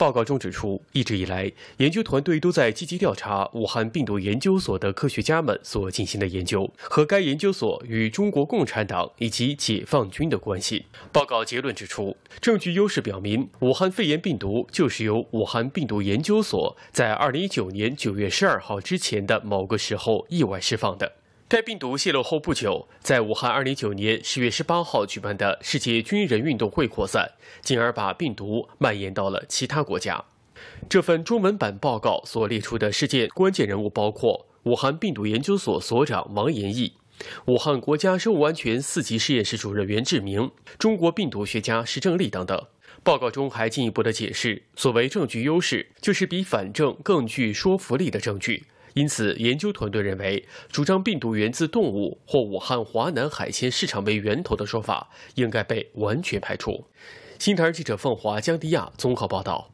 报告中指出，一直以来，研究团队都在积极调查武汉病毒研究所的科学家们所进行的研究和该研究所与中国共产党以及解放军的关系。报告结论指出，证据优势表明，武汉肺炎病毒就是由武汉病毒研究所在二零一九年九月十二号之前的某个时候意外释放的。该病毒泄露后不久，在武汉2019年10月18号举办的世界军人运动会扩散，进而把病毒蔓延到了其他国家。这份中文版报告所列出的事件关键人物包括武汉病毒研究所所长王延义、武汉国家生物安全四级实验室主任袁志明、中国病毒学家石正丽等等。报告中还进一步的解释，所谓证据优势，就是比反证更具说服力的证据。因此，研究团队认为，主张病毒源自动物或武汉华南海鲜市场为源头的说法，应该被完全排除。新台记者凤华江迪亚综合报道。